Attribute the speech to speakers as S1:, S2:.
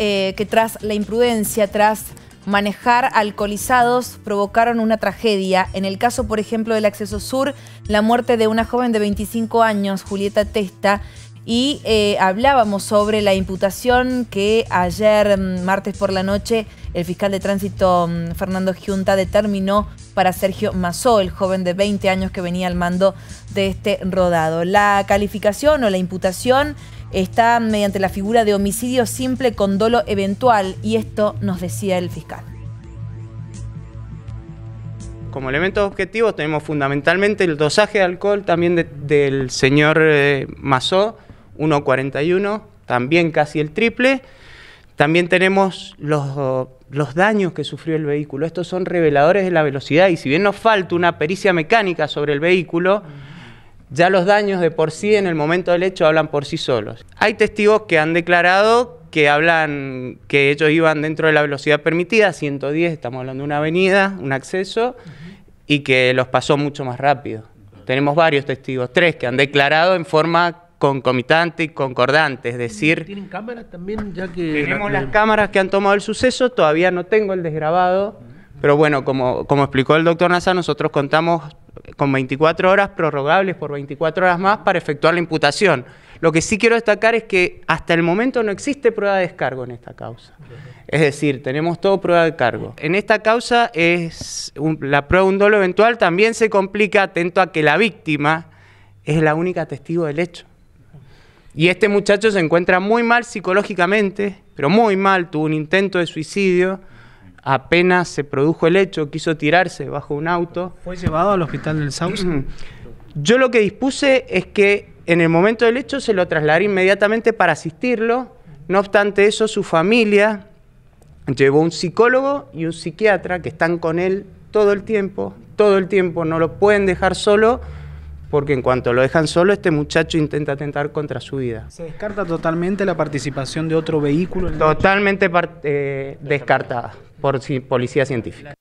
S1: Eh, que tras la imprudencia, tras manejar alcoholizados, provocaron una tragedia. En el caso, por ejemplo, del acceso sur, la muerte de una joven de 25 años, Julieta Testa, y eh, hablábamos sobre la imputación que ayer, mm, martes por la noche, el fiscal de tránsito mm, Fernando Giunta determinó para Sergio Mazó, el joven de 20 años que venía al mando de este rodado. La calificación o la imputación está mediante la figura de homicidio simple con dolo eventual y esto nos decía el fiscal.
S2: Como elementos objetivos tenemos fundamentalmente el dosaje de alcohol también del señor eh, Mazó, 1,41, también casi el triple. También tenemos los, los daños que sufrió el vehículo. Estos son reveladores de la velocidad y si bien nos falta una pericia mecánica sobre el vehículo, ya los daños de por sí en el momento del hecho hablan por sí solos. Hay testigos que han declarado que hablan que ellos iban dentro de la velocidad permitida, 110, estamos hablando de una avenida, un acceso, y que los pasó mucho más rápido. Tenemos varios testigos, tres que han declarado en forma concomitante y concordante, es decir... tenemos las cámaras que han tomado el suceso, todavía no tengo el desgrabado, pero bueno, como, explicó el doctor Nasa, nosotros contamos con 24 horas prorrogables por 24 horas más para efectuar la imputación. Lo que sí quiero destacar es que hasta el momento no existe prueba de descargo en esta causa. Es decir, tenemos todo prueba de cargo. En esta causa es la prueba de un dolo eventual también se complica atento a que la víctima es la única testigo del hecho. Y este muchacho se encuentra muy mal psicológicamente, pero muy mal, tuvo un intento de suicidio. Apenas se produjo el hecho, quiso tirarse bajo un auto. ¿Fue llevado al hospital del Sauce? Yo lo que dispuse es que en el momento del hecho se lo trasladé inmediatamente para asistirlo. No obstante eso, su familia llevó un psicólogo y un psiquiatra que están con él todo el tiempo, todo el tiempo, no lo pueden dejar solo porque en cuanto lo dejan solo, este muchacho intenta atentar contra su vida. ¿Se descarta totalmente la participación de otro vehículo? totalmente eh, descartada por policía científica.